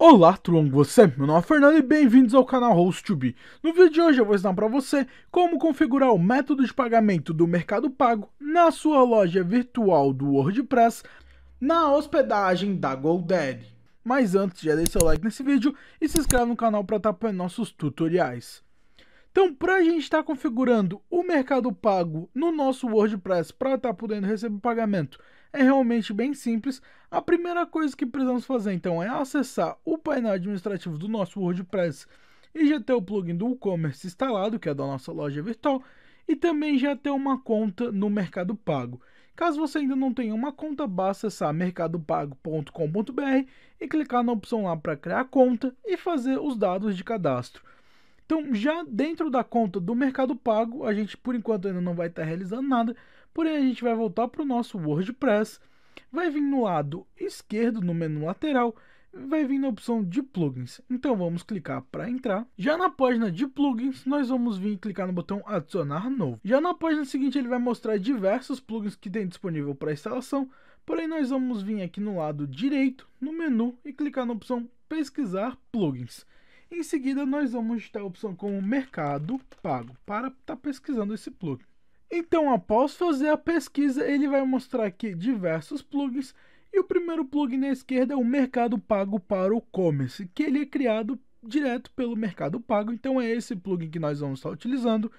Olá, tudo você? Meu nome é Fernando e bem-vindos ao canal host 2 No vídeo de hoje eu vou ensinar para você como configurar o método de pagamento do Mercado Pago na sua loja virtual do WordPress na hospedagem da GoDaddy. Mas antes, já deixe seu like nesse vídeo e se inscreve no canal para estar apoiando nossos tutoriais. Então, para a gente estar tá configurando o Mercado Pago no nosso WordPress para estar tá podendo receber pagamento, é realmente bem simples. A primeira coisa que precisamos fazer, então, é acessar o painel administrativo do nosso WordPress e já ter o plugin do e-commerce instalado, que é da nossa loja virtual, e também já ter uma conta no Mercado Pago. Caso você ainda não tenha uma conta, basta acessar mercadopago.com.br e clicar na opção lá para criar conta e fazer os dados de cadastro. Então, já dentro da conta do Mercado Pago, a gente por enquanto ainda não vai estar realizando nada, porém a gente vai voltar para o nosso WordPress, vai vir no lado esquerdo, no menu lateral, vai vir na opção de plugins. Então vamos clicar para entrar. Já na página de plugins, nós vamos vir clicar no botão adicionar novo. Já na página seguinte, ele vai mostrar diversos plugins que tem disponível para instalação, porém nós vamos vir aqui no lado direito, no menu, e clicar na opção pesquisar plugins. Em seguida, nós vamos digitar a opção como mercado pago para estar tá pesquisando esse plugin. Então, após fazer a pesquisa, ele vai mostrar aqui diversos plugins e o primeiro plugin na esquerda é o Mercado Pago para o Commerce, que ele é criado direto pelo Mercado Pago. Então, é esse plugin que nós vamos estar utilizando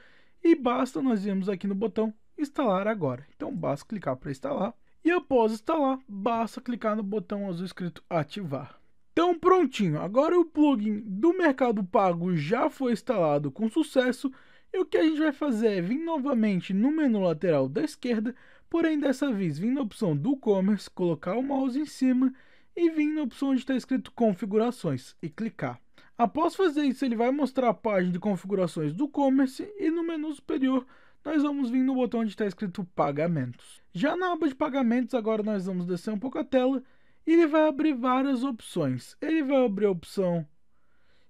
e basta nós irmos aqui no botão instalar agora. Então, basta clicar para instalar e após instalar, basta clicar no botão azul escrito ativar. Então prontinho, agora o plugin do Mercado Pago já foi instalado com sucesso e o que a gente vai fazer é vir novamente no menu lateral da esquerda, porém dessa vez vir na opção do Commerce, colocar o mouse em cima e vir na opção onde está escrito configurações e clicar. Após fazer isso ele vai mostrar a página de configurações do Commerce e no menu superior nós vamos vir no botão onde está escrito pagamentos. Já na aba de pagamentos agora nós vamos descer um pouco a tela ele vai abrir várias opções. Ele vai abrir a opção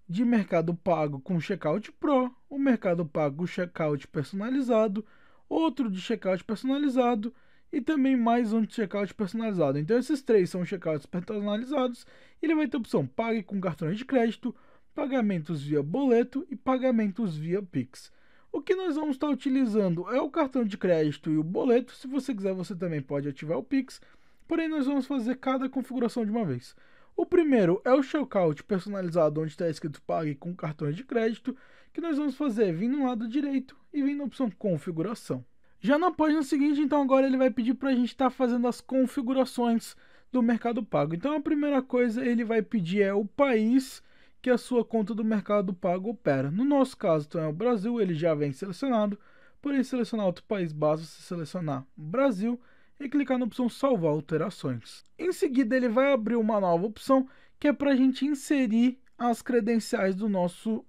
de mercado pago com checkout pro, o mercado pago com checkout personalizado, outro de checkout personalizado e também mais um de checkout personalizado. Então esses três são checkouts personalizados. Ele vai ter a opção pague com cartões de crédito, pagamentos via boleto e pagamentos via Pix. O que nós vamos estar utilizando é o cartão de crédito e o boleto. Se você quiser, você também pode ativar o Pix porém nós vamos fazer cada configuração de uma vez. O primeiro é o checkout personalizado, onde está escrito pague com cartões de crédito, que nós vamos fazer vindo no lado direito e vindo na opção configuração. Já na página seguinte, então agora ele vai pedir para a gente estar tá fazendo as configurações do Mercado Pago. Então a primeira coisa ele vai pedir é o país que a sua conta do Mercado Pago opera. No nosso caso, então é o Brasil, ele já vem selecionado. Porém, selecionar outro país, basta você selecionar Brasil e clicar na opção salvar alterações. Em seguida ele vai abrir uma nova opção que é para a gente inserir as credenciais do nosso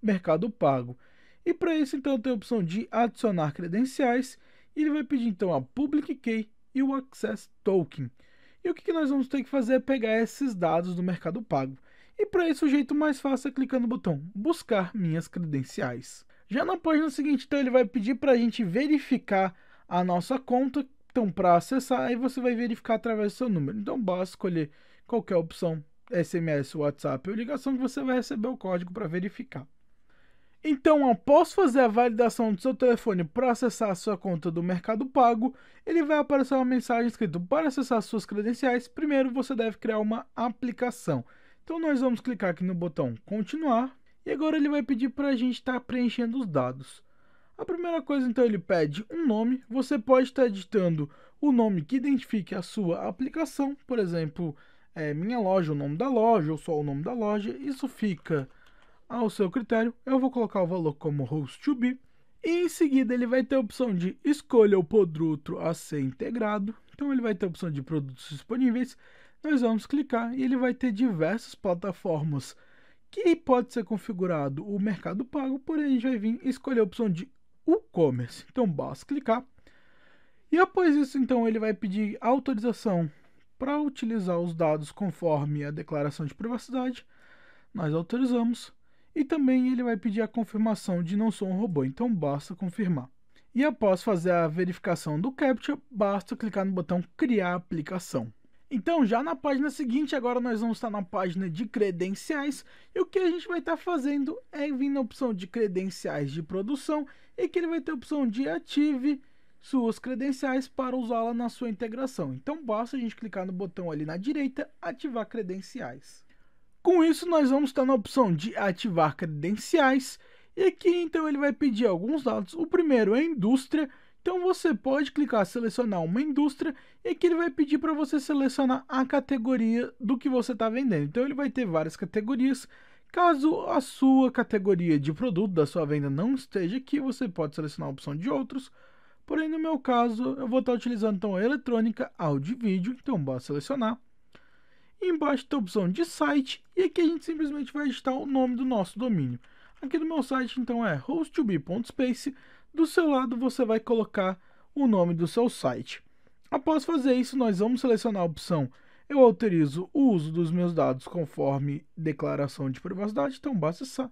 mercado pago. E para isso então tem a opção de adicionar credenciais e ele vai pedir então a public key e o access token. E o que nós vamos ter que fazer é pegar esses dados do mercado pago. E para isso o jeito mais fácil é clicar no botão buscar minhas credenciais. Já na página seguinte, então ele vai pedir para a gente verificar a nossa conta, então, para acessar, aí você vai verificar através do seu número. Então, basta escolher qualquer opção, SMS, WhatsApp ou ligação, que você vai receber o código para verificar. Então, após fazer a validação do seu telefone para acessar a sua conta do Mercado Pago, ele vai aparecer uma mensagem escrita: Para acessar suas credenciais, primeiro você deve criar uma aplicação. Então, nós vamos clicar aqui no botão Continuar e agora ele vai pedir para a gente estar tá preenchendo os dados. A primeira coisa, então, ele pede um nome. Você pode estar editando o nome que identifique a sua aplicação, por exemplo, é, minha loja, o nome da loja, ou só o nome da loja. Isso fica ao seu critério. Eu vou colocar o valor como host to be. E em seguida ele vai ter a opção de escolha o produto a ser integrado. Então ele vai ter a opção de produtos disponíveis. Nós vamos clicar e ele vai ter diversas plataformas que pode ser configurado o mercado pago, porém a gente vai vir escolher a opção de e-commerce. Então basta clicar. E após isso, então, ele vai pedir autorização para utilizar os dados conforme a declaração de privacidade. Nós autorizamos. E também ele vai pedir a confirmação de não sou um robô, então basta confirmar. E após fazer a verificação do CAPTCHA, basta clicar no botão Criar aplicação. Então, já na página seguinte, agora nós vamos estar na página de credenciais e o que a gente vai estar fazendo é vir na opção de credenciais de produção e que ele vai ter a opção de ative suas credenciais para usá-la na sua integração. Então, basta a gente clicar no botão ali na direita, ativar credenciais. Com isso, nós vamos estar na opção de ativar credenciais e aqui então ele vai pedir alguns dados. O primeiro é indústria então você pode clicar selecionar uma indústria e aqui ele vai pedir para você selecionar a categoria do que você está vendendo. Então ele vai ter várias categorias. Caso a sua categoria de produto da sua venda não esteja aqui, você pode selecionar a opção de outros. Porém, no meu caso, eu vou estar tá utilizando então eletrônica, áudio e vídeo, então basta selecionar. E embaixo tem tá a opção de site e aqui a gente simplesmente vai digitar o nome do nosso domínio aqui no meu site então é hosttobe.space. Do seu lado você vai colocar o nome do seu site. Após fazer isso, nós vamos selecionar a opção eu autorizo o uso dos meus dados conforme declaração de privacidade, então basta acessar.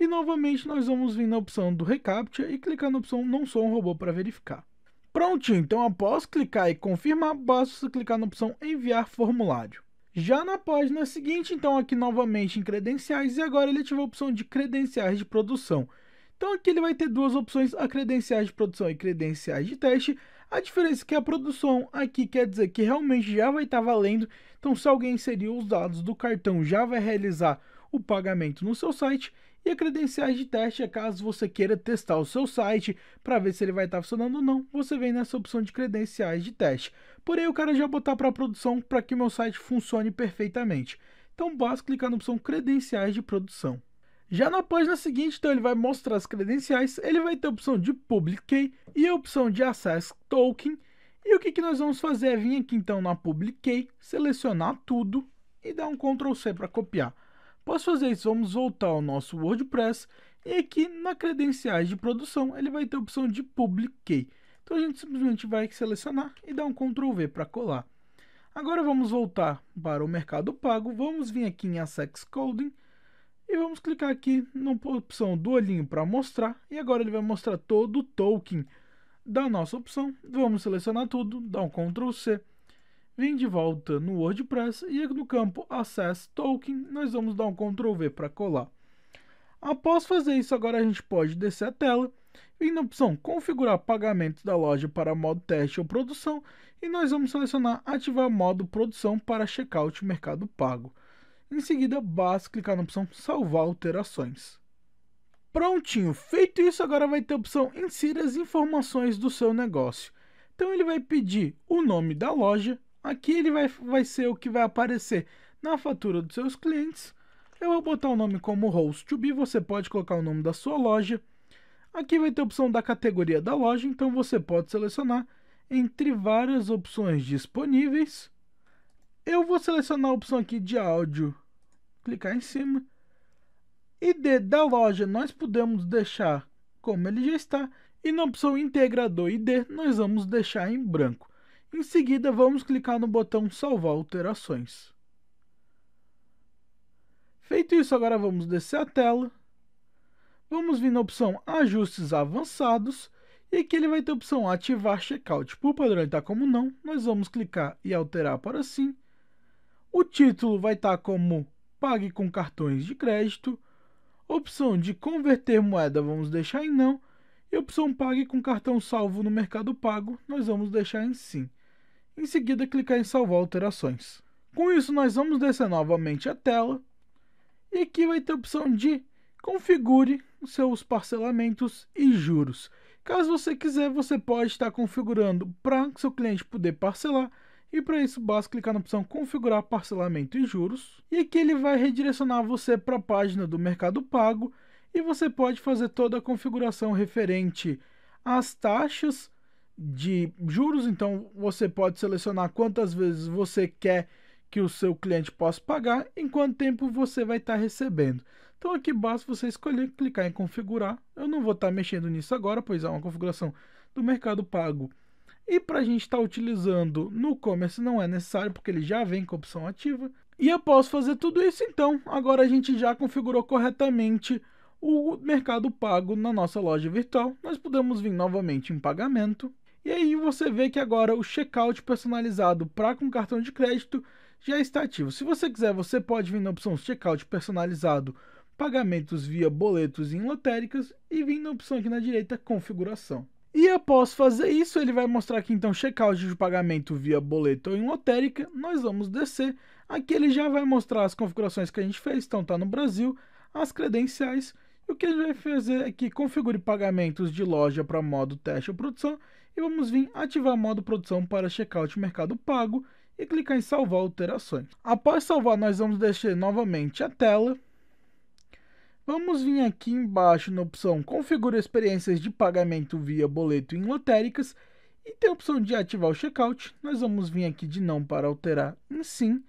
E novamente nós vamos vir na opção do reCAPTCHA e clicar na opção não sou um robô para verificar. Prontinho, então após clicar e confirmar, basta clicar na opção enviar formulário. Já na página seguinte, então aqui novamente em credenciais e agora ele ativou a opção de credenciais de produção. Então aqui ele vai ter duas opções, a credenciais de produção e credenciais de teste. A diferença é que a produção aqui quer dizer que realmente já vai estar tá valendo, então se alguém inserir os dados do cartão já vai realizar o pagamento no seu site e credenciais de teste é caso você queira testar o seu site para ver se ele vai estar tá funcionando ou não, você vem nessa opção de credenciais de teste. Porém, eu quero já botar para produção para que meu site funcione perfeitamente. Então, basta clicar na opção credenciais de produção. Já na página seguinte, então ele vai mostrar as credenciais, ele vai ter a opção de Public Key e a opção de Access Token. E o que, que nós vamos fazer é vir aqui então na Public Key, selecionar tudo e dar um Ctrl C para copiar. Posso fazer isso, vamos voltar ao nosso WordPress e aqui na credenciais de produção ele vai ter a opção de Public key. Então a gente simplesmente vai selecionar e dar um Ctrl V para colar. Agora vamos voltar para o Mercado Pago, vamos vir aqui em Assex Coding e vamos clicar aqui na opção do olhinho para mostrar e agora ele vai mostrar todo o token da nossa opção. Vamos selecionar tudo, dar um Ctrl C Vem de volta no WordPress e no campo Access Token nós vamos dar um Ctrl V para colar. Após fazer isso, agora a gente pode descer a tela, vir na opção Configurar pagamentos da loja para modo teste ou produção e nós vamos selecionar Ativar modo produção para checkout mercado pago. Em seguida, basta clicar na opção Salvar alterações. Prontinho, feito isso, agora vai ter a opção Insira as informações do seu negócio. Então ele vai pedir o nome da loja, Aqui ele vai, vai ser o que vai aparecer na fatura dos seus clientes. Eu vou botar o nome como Host to Be, você pode colocar o nome da sua loja. Aqui vai ter a opção da categoria da loja, então você pode selecionar entre várias opções disponíveis. Eu vou selecionar a opção aqui de áudio, clicar em cima. ID da loja nós podemos deixar como ele já está. E na opção integrador ID nós vamos deixar em branco. Em seguida, vamos clicar no botão Salvar alterações. Feito isso, agora vamos descer a tela. Vamos vir na opção Ajustes Avançados e aqui ele vai ter a opção Ativar Checkout. Por padrão está como não, nós vamos clicar e alterar para sim. O título vai estar tá como Pague com cartões de crédito. Opção de converter moeda vamos deixar em não. E opção pague com cartão salvo no mercado pago nós vamos deixar em sim em seguida clicar em salvar alterações. Com isso nós vamos descer novamente a tela e aqui vai ter a opção de configure seus parcelamentos e juros. Caso você quiser, você pode estar configurando para seu cliente poder parcelar e para isso basta clicar na opção configurar parcelamento e juros e aqui ele vai redirecionar você para a página do Mercado Pago e você pode fazer toda a configuração referente às taxas de juros, então você pode selecionar quantas vezes você quer que o seu cliente possa pagar, em quanto tempo você vai estar tá recebendo. Então aqui basta você escolher, clicar em configurar. Eu não vou estar tá mexendo nisso agora, pois é uma configuração do Mercado Pago. E para a gente estar tá utilizando no commerce não é necessário, porque ele já vem com a opção ativa. E após fazer tudo isso, então, agora a gente já configurou corretamente o mercado pago na nossa loja virtual. Nós podemos vir novamente em pagamento e aí você vê que agora o checkout personalizado para com cartão de crédito já está ativo. Se você quiser, você pode vir na opção checkout personalizado, pagamentos via boletos em lotéricas e vir na opção aqui na direita configuração. E após fazer isso, ele vai mostrar aqui então checkout de pagamento via boleto ou em lotérica. Nós vamos descer. Aqui ele já vai mostrar as configurações que a gente fez, então tá no Brasil, as credenciais. E o que a gente vai fazer aqui, é configure pagamentos de loja para modo teste ou produção e vamos vir ativar modo produção para checkout mercado pago e clicar em salvar alterações. Após salvar, nós vamos descer novamente a tela. Vamos vir aqui embaixo na opção configura experiências de pagamento via boleto em lotéricas e tem a opção de ativar o checkout. Nós vamos vir aqui de não para alterar em sim.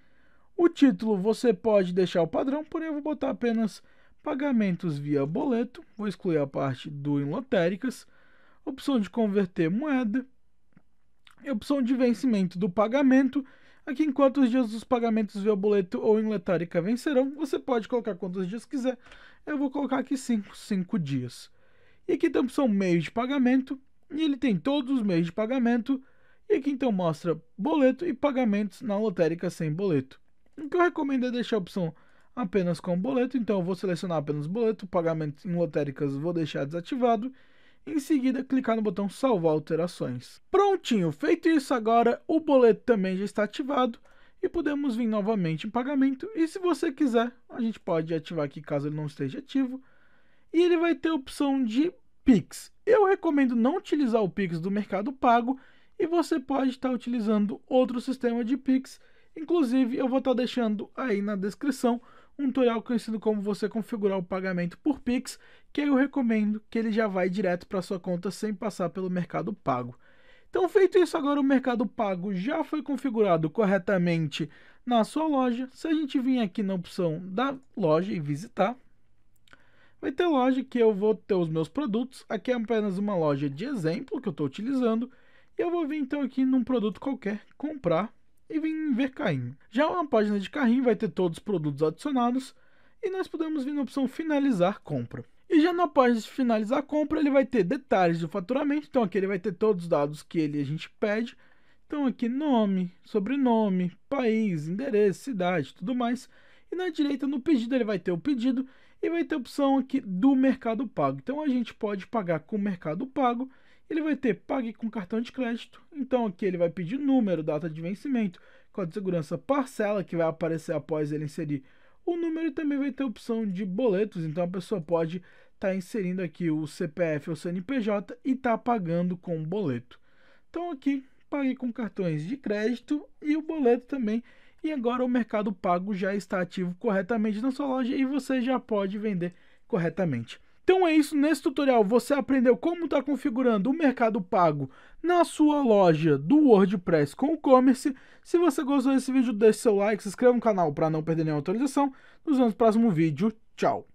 O título você pode deixar o padrão, porém eu vou botar apenas pagamentos via boleto. Vou excluir a parte do em lotéricas opção de converter moeda e opção de vencimento do pagamento. Aqui, em quantos dias os pagamentos via boleto ou em letárica vencerão, você pode colocar quantos dias quiser. Eu vou colocar aqui 5, 5 dias. E aqui tem a opção meios de pagamento, e ele tem todos os meios de pagamento. E aqui então mostra boleto e pagamentos na lotérica sem boleto. O que eu recomendo é deixar a opção apenas com boleto, então eu vou selecionar apenas boleto, pagamentos em lotéricas vou deixar desativado em seguida clicar no botão salvar alterações. Prontinho, feito isso agora, o boleto também já está ativado e podemos vir novamente em pagamento e se você quiser, a gente pode ativar aqui caso ele não esteja ativo e ele vai ter a opção de Pix. Eu recomendo não utilizar o Pix do Mercado Pago e você pode estar utilizando outro sistema de Pix, inclusive eu vou estar deixando aí na descrição um tutorial conhecido como você configurar o pagamento por Pix, que eu recomendo que ele já vai direto para sua conta sem passar pelo Mercado Pago. Então, feito isso, agora o Mercado Pago já foi configurado corretamente na sua loja. Se a gente vir aqui na opção da loja e visitar, vai ter loja que eu vou ter os meus produtos. Aqui é apenas uma loja de exemplo que eu estou utilizando. E eu vou vir então aqui num produto qualquer, comprar e vim ver carrinho. Já uma página de carrinho vai ter todos os produtos adicionados e nós podemos vir na opção finalizar compra. E já na página de finalizar compra, ele vai ter detalhes do faturamento, então aqui ele vai ter todos os dados que ele a gente pede. Então aqui nome, sobrenome, país, endereço, cidade, tudo mais. E na direita no pedido ele vai ter o pedido e vai ter a opção aqui do Mercado Pago. Então a gente pode pagar com o Mercado Pago ele vai ter pague com cartão de crédito. Então aqui ele vai pedir número, data de vencimento, código de segurança, parcela que vai aparecer após ele inserir o número também vai ter a opção de boletos, então a pessoa pode estar tá inserindo aqui o CPF ou CNPJ e estar tá pagando com boleto. Então aqui pague com cartões de crédito e o boleto também. E agora o Mercado Pago já está ativo corretamente na sua loja e você já pode vender corretamente. Então é isso, nesse tutorial você aprendeu como está configurando o Mercado Pago na sua loja do WordPress com e-commerce. Se você gostou desse vídeo, deixe seu like, se inscreva no canal para não perder nenhuma atualização. Nos vemos no próximo vídeo, tchau!